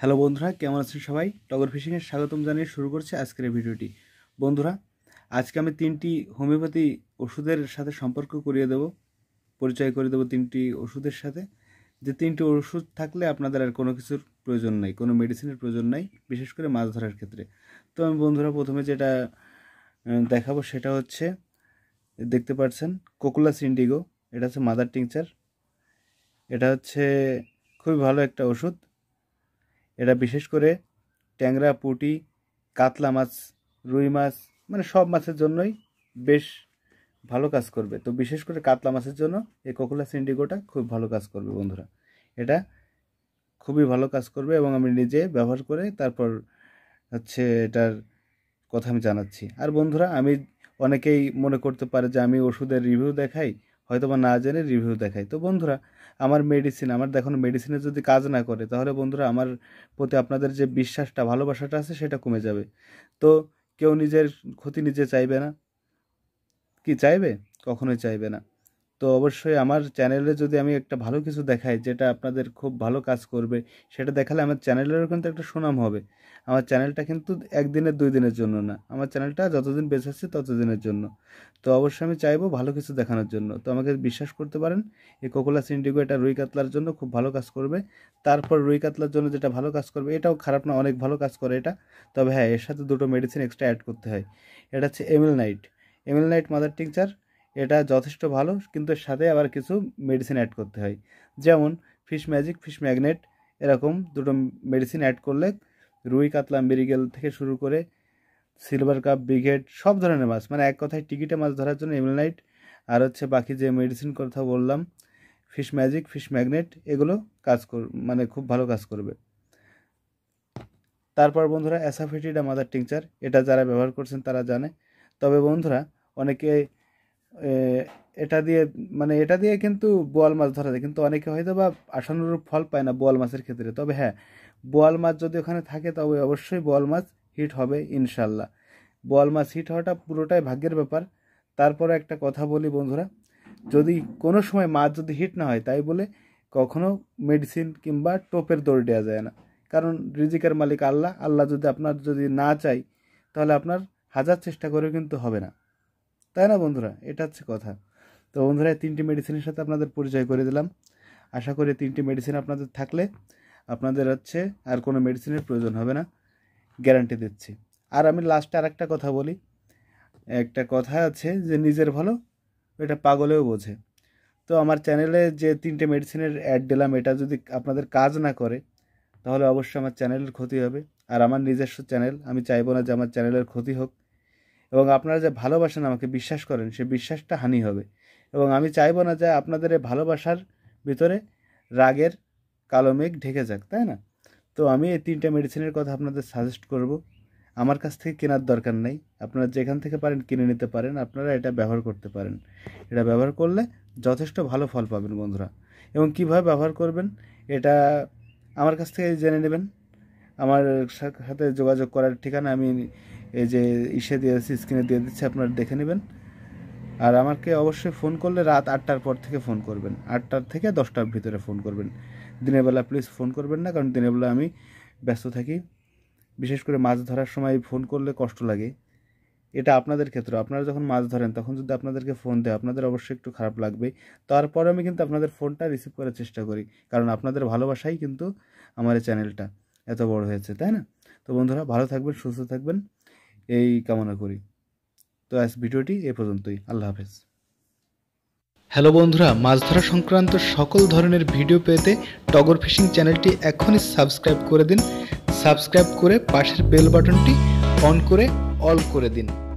hello বন্ধুরা কেমন আছেন সবাই টগর ফিশিংয়ে স্বাগতম জানিয়ে শুরু করছে আজকের ভিডিওটি বন্ধুরা আজকে আমি তিনটি হোমিওপ্যাথি ওষুধের সাথে সম্পর্ক করিয়ে দেব পরিচয় করে দেবো তিনটি ওষুধের সাথে যে তিনটি ওষুধ থাকলে আপনাদের আর কোনো কিছুর প্রয়োজন নাই কোনো মেডিসিনের প্রয়োজন নাই বিশেষ করে মাছ ধরার ক্ষেত্রে তো আমি বন্ধুরা প্রথমে যেটা দেখাবো সেটা হচ্ছে দেখতে পাচ্ছেন কোকুলাস ইন্ডিগো এটা হচ্ছে মাদার টিংচার এটা হচ্ছে খুবই ভালো একটা ওষুধ এটা বিশেষ করে ট্যাংরা পুটি কাতলা মাছ রুই মাছ মানে সব মাছের জন্যই বেশ ভালো কাজ করবে তো বিশেষ করে কাতলা মাছের জন্য এই কোকুলা সিন্ডিগোটা খুব ভালো কাজ করবে বন্ধুরা এটা খুবই ভালো কাজ করবে এবং আমি নিজে ব্যবহার করে তারপর হচ্ছে এটার কথা আমি জানাচ্ছি আর বন্ধুরা আমি অনেকেই মনে করতে পারে যে আমি ওষুধের রিভিউ দেখাই হয়তো বা না জেনে রিভিউ দেখাই তো বন্ধুরা আমার মেডিসিন আমার দেখানো মেডিসিনে যদি কাজ না করে তাহলে বন্ধুরা আমার প্রতি আপনাদের যে বিশ্বাসটা ভালোবাসাটা আছে সেটা কমে যাবে তো কেউ নিজের ক্ষতি নিজে চাইবে না কি চাইবে কখনোই চাইবে না তো অবশ্যই আমার চ্যানেলে যদি আমি একটা ভালো কিছু দেখাই যেটা আপনাদের খুব ভালো কাজ করবে সেটা দেখালে আমার চ্যানেলেরও কিন্তু একটা সুনাম হবে আমার চ্যানেলটা কিন্তু একদিনের দুই দিনের জন্য না আমার চ্যানেলটা যতদিন বেঁচে আছে ততদিনের জন্য তো অবশ্যই আমি চাইবো ভালো কিছু দেখানোর জন্য তো আমাকে বিশ্বাস করতে পারেন এই কোকোলা সিন্ডিগো এটা রুই কাতলার জন্য খুব ভালো কাজ করবে তারপর রুই কাতলার জন্য যেটা ভালো কাজ করবে এটাও খারাপ না অনেক ভালো কাজ করে এটা তবে হ্যাঁ এর সাথে দুটো মেডিসিন এক্সট্রা অ্যাড করতে হয় এটা হচ্ছে এমএল নাইট এমএল নাইট মাদার টিংচার এটা যথেষ্ট ভালো কিন্তু সাথে আবার কিছু মেডিসিন অ্যাড করতে হয় যেমন ফিশ ম্যাজিক ফিশ ম্যাগনেট এরকম দুটো মেডিসিন অ্যাড করলে রুই কাতলা মেরিগেল থেকে শুরু করে সিলভার কাপ ব্রিগেড সব ধরনের মাছ মানে এক কথায় টিকিটে মাছ ধরার জন্য এমিলনাইট আর হচ্ছে বাকি যে মেডিসিন কথা বললাম ফিশ ম্যাজিক ফিশ ম্যাগনেট এগুলো কাজ কর মানে খুব ভালো কাজ করবে তারপর বন্ধুরা অ্যাসাফেটিডা মাদার টিংচার এটা যারা ব্যবহার করছেন তারা জানে তবে বন্ধুরা অনেকে এটা দিয়ে মানে এটা দিয়ে কিন্তু বোয়াল মাছ ধরা যায় কিন্তু অনেকে হয়তো বা আশানুরূপ ফল পায় না বোয়াল মাছের ক্ষেত্রে তবে হ্যাঁ বোয়াল মাছ যদি ওখানে থাকে তবে অবশ্যই বোয়াল মাছ হিট হবে ইনশাল্লাহ বোয়াল মাছ হিট হওয়াটা পুরোটাই ভাগ্যের ব্যাপার তারপরে একটা কথা বলি বন্ধুরা যদি কোনো সময় মাছ যদি হিট না হয় তাই বলে কখনো মেডিসিন কিংবা টোপের দৌড় দেওয়া যায় না কারণ রিজিকের মালিক আল্লাহ আল্লাহ যদি আপনার যদি না চাই তাহলে আপনার হাজার চেষ্টা করেও কিন্তু হবে না তাই না বন্ধুরা এটা হচ্ছে কথা তো বন্ধুরা তিনটি মেডিসিনের সাথে আপনাদের পরিচয় করে দিলাম আশা করি তিনটি মেডিসিন আপনাদের থাকলে আপনাদের হচ্ছে আর কোনো মেডিসিনের প্রয়োজন হবে না গ্যারান্টি দিচ্ছি আর আমি লাস্টে আর একটা কথা বলি একটা কথা আছে যে নিজের ভালো এটা পাগলেও বোঝে তো আমার চ্যানেলে যে তিনটে মেডিসিনের অ্যাড দিলাম এটা যদি আপনাদের কাজ না করে তাহলে অবশ্যই আমার চ্যানেলের ক্ষতি হবে আর আমার নিজস্ব চ্যানেল আমি চাইবো না যে আমার চ্যানেলের ক্ষতি হোক এবং আপনারা যে ভালোবাসেন আমাকে বিশ্বাস করেন সে বিশ্বাসটা হানি হবে এবং আমি চাইবো না যে আপনাদের এই ভালোবাসার ভিতরে রাগের কালো মেঘ ঢেকে যাক তাই না তো আমি এই তিনটা মেডিসিনের কথা আপনাদের সাজেস্ট করব আমার কাছ থেকে কেনার দরকার নাই আপনারা যেখান থেকে পারেন কিনে নিতে পারেন আপনারা এটা ব্যবহার করতে পারেন এটা ব্যবহার করলে যথেষ্ট ভালো ফল পাবেন বন্ধুরা এবং কিভাবে ব্যবহার করবেন এটা আমার কাছ থেকে জেনে নেবেন আমার সাথে যোগাযোগ করার ঠিকানা আমি এই যে ইসে দিয়ে দিচ্ছি স্ক্রিনে দিয়ে দিচ্ছে আপনারা দেখে নেবেন আর আমাকে অবশ্যই ফোন করলে রাত আটটার পর থেকে ফোন করবেন আটটার থেকে দশটার ভিতরে ফোন করবেন দিনের বেলা প্লিজ ফোন করবেন না কারণ দিনের বেলা আমি ব্যস্ত থাকি বিশেষ করে মাছ ধরার সময় ফোন করলে কষ্ট লাগে এটা আপনাদের ক্ষেত্রে আপনারা যখন মাছ ধরেন তখন যদি আপনাদেরকে ফোন দেয় আপনাদের অবশ্যই একটু খারাপ লাগবে তারপরে আমি কিন্তু আপনাদের ফোনটা রিসিভ করার চেষ্টা করি কারণ আপনাদের ভালোবাসাই কিন্তু আমার এই চ্যানেলটা এত বড় হয়েছে তাই না তো বন্ধুরা ভালো থাকবেন সুস্থ থাকবেন এই কামনা করি তো আজ ভিডিওটি এ পর্যন্তই আল্লাহ হাফেজ হ্যালো বন্ধুরা মাছ ধরা সংক্রান্ত সকল ধরনের ভিডিও পেতে টগর ফিশিং চ্যানেলটি এখনই সাবস্ক্রাইব করে দিন সাবস্ক্রাইব করে পাশের বেল বাটনটি অন করে অল করে দিন